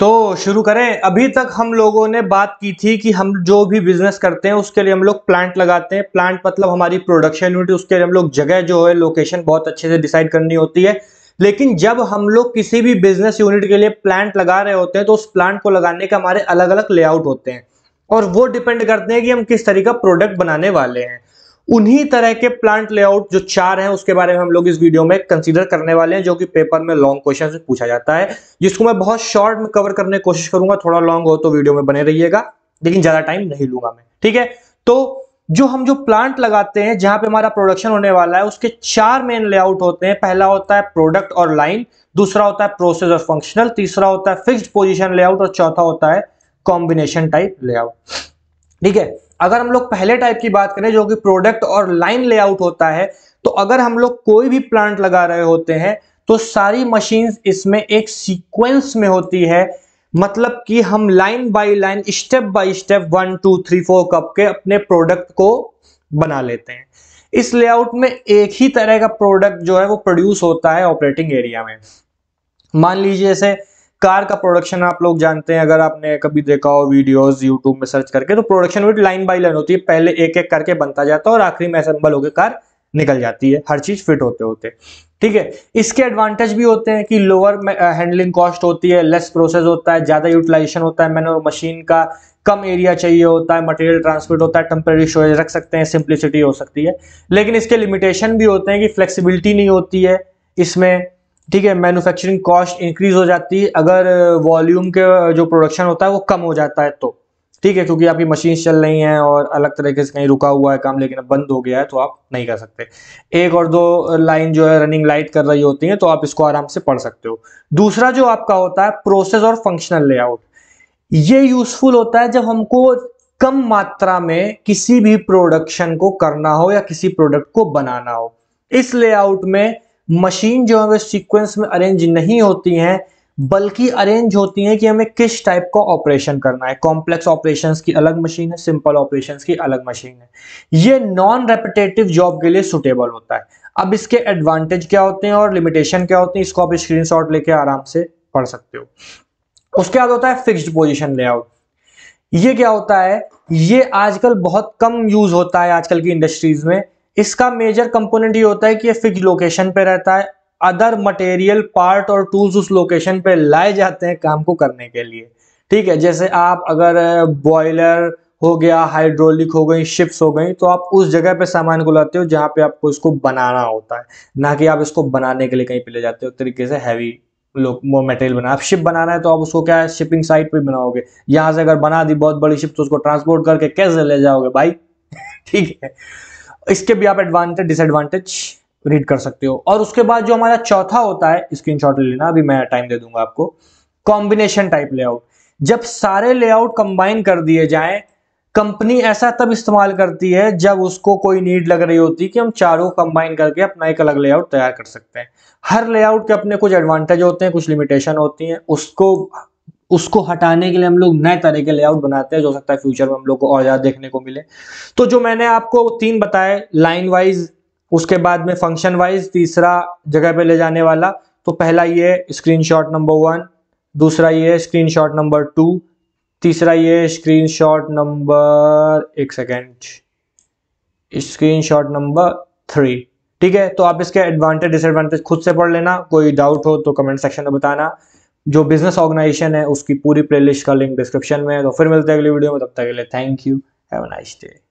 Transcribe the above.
तो शुरू करें अभी तक हम लोगों ने बात की थी कि हम जो भी बिजनेस करते हैं उसके लिए हम लोग प्लांट लगाते हैं प्लांट मतलब हमारी प्रोडक्शन यूनिट उसके लिए हम लोग जगह जो है लोकेशन बहुत अच्छे से डिसाइड करनी होती है लेकिन जब हम लोग किसी भी बिजनेस यूनिट के लिए प्लांट लगा रहे होते हैं तो उस प्लांट को लगाने के हमारे अलग अलग लेआउट होते हैं और वो डिपेंड करते हैं कि हम किस तरीके का प्रोडक्ट बनाने वाले हैं उन्हीं तरह के प्लांट लेआउट जो चार हैं उसके बारे में हम लोग इस वीडियो में कंसीडर करने वाले हैं जो कि पेपर में लॉन्ग क्वेश्चन पूछा जाता है जिसको मैं बहुत शॉर्ट में कवर करने की कोशिश करूंगा थोड़ा लॉन्ग हो तो वीडियो में बने रहिएगा लेकिन ज्यादा टाइम नहीं लूंगा मैं ठीक है तो जो हम जो प्लांट लगाते हैं जहां पे हमारा प्रोडक्शन होने वाला है उसके चार मेन लेआउट होते हैं पहला होता है प्रोडक्ट और लाइन दूसरा होता है प्रोसेस और फंक्शनल तीसरा होता है फिक्स्ड पोजीशन लेआउट और चौथा होता है कॉम्बिनेशन टाइप लेआउट ठीक है अगर हम लोग पहले टाइप की बात करें जो कि प्रोडक्ट और लाइन लेआउट होता है तो अगर हम लोग कोई भी प्लांट लगा रहे होते हैं तो सारी मशीन इसमें एक सीक्वेंस में होती है मतलब कि हम line by line step by step one two three four कप के अपने प्रोडक्ट को बना लेते हैं इस लेआउट में एक ही तरह का प्रोडक्ट जो है वो प्रोड्यूस होता है ऑपरेटिंग एरिया में मान लीजिए जैसे कार का प्रोडक्शन आप लोग जानते हैं अगर आपने कभी देखा हो वीडियोस यूट्यूब में सर्च करके तो production unit line by line होती है पहले एक एक करके बनता जाता है और आखिरी में असेंबल होकर कार निकल जाती है हर चीज फिट होते होते ठीक है इसके एडवांटेज भी होते हैं कि लोअर हैंडलिंग कॉस्ट होती है लेस प्रोसेस होता है ज्यादा यूटिलाइजेशन होता है मैन और मशीन का कम एरिया चाहिए होता है मटेरियल ट्रांसपोर्ट होता है टेम्परेरी स्टोरेज रख सकते हैं सिंप्लिसिटी हो सकती है लेकिन इसके लिमिटेशन भी होते हैं कि फ्लेक्सिबिलिटी नहीं होती है इसमें ठीक है मैन्युफैक्चरिंग कॉस्ट इंक्रीज हो जाती है अगर वॉल्यूम के जो प्रोडक्शन होता है वो कम हो जाता है तो ठीक है क्योंकि आपकी मशीन चल रही हैं और अलग तरीके से कहीं रुका हुआ है काम लेकिन अब बंद हो गया है तो आप नहीं कर सकते एक और दो लाइन जो है रनिंग लाइट कर रही होती है तो आप इसको आराम से पढ़ सकते हो दूसरा जो आपका होता है प्रोसेस और फंक्शनल लेआउट ये यूजफुल होता है जब हमको कम मात्रा में किसी भी प्रोडक्शन को करना हो या किसी प्रोडक्ट को बनाना हो इस लेआउट में मशीन जो है वे सीक्वेंस में अरेंज नहीं होती हैं बल्कि अरेंज होती हैं कि हमें किस टाइप का ऑपरेशन करना है कॉम्प्लेक्स ऑपरेशंस की अलग मशीन है सिंपल ऑपरेशंस की अलग मशीन है ये नॉन रेपिटेटिव जॉब के लिए सुटेबल होता है अब इसके एडवांटेज क्या होते हैं और लिमिटेशन क्या होते हैं इसको आप शॉट लेके आराम से पढ़ सकते हो उसके बाद होता है फिक्सड पोजिशन लेआउट ये क्या होता है ये आजकल बहुत कम यूज होता है आजकल की इंडस्ट्रीज में इसका मेजर कंपोनेंट ये होता है कि ये फिक्स लोकेशन पे रहता है अदर मटेरियल पार्ट और टूल्स उस लोकेशन पे लाए जाते हैं काम को करने के लिए ठीक है जैसे आप अगर बॉयलर हो गया हाइड्रोलिक हो गई शिप्स हो गई तो आप उस जगह पे सामान को लाते हो जहाँ पे आपको इसको बनाना होता है ना कि आप इसको बनाने के लिए कहीं पे ले जाते हो तरीके से हैवी लोग मटेरियल बना आप शिप बनाना है तो आप उसको क्या है शिपिंग साइट पे बनाओगे यहां से अगर बना दी बहुत बड़ी शिप तो उसको ट्रांसपोर्ट करके कैसे ले जाओगे भाई ठीक है इसके भी आप एडवांटेज डिसएडवांटेज रीड कर सकते हो और उसके बाद जो हमारा चौथा होता है स्क्रीन शॉट लेना अभी मैं टाइम दे दूंगा आपको कॉम्बिनेशन टाइप लेआउट जब सारे लेआउट कंबाइन कर दिए जाए कंपनी ऐसा तब इस्तेमाल करती है जब उसको कोई नीड लग रही होती है कि हम चारों कंबाइन करके अपना एक अलग लेआउट तैयार कर सकते हैं हर लेआउट के अपने कुछ एडवांटेज होते हैं कुछ लिमिटेशन होती हैं उसको उसको हटाने के लिए हम लोग नए तरह के लेआउट बनाते हैं जो सकता है फ्यूचर में हम लोग को और ज़्यादा देखने को मिले तो जो मैंने आपको तीन बताए लाइन वाइज उसके बाद में फंक्शन वाइज तीसरा जगह पे ले जाने वाला तो पहला ये स्क्रीनशॉट नंबर वन दूसरा ये स्क्रीनशॉट नंबर टू तीसरा ये स्क्रीनशॉट नंबर एक सेकेंड स्क्रीनशॉट नंबर थ्री ठीक है तो आप इसके एडवांटेज डिसएडवांटेज खुद से पढ़ लेना कोई डाउट हो तो कमेंट सेक्शन में बताना जो बिजनेस ऑर्गेनाइजेशन है उसकी पूरी प्लेलिस्ट का लिंक डिस्क्रिप्शन में है तो फिर मिलते हैं अगली वीडियो में तब तक के लिए thank you have nice day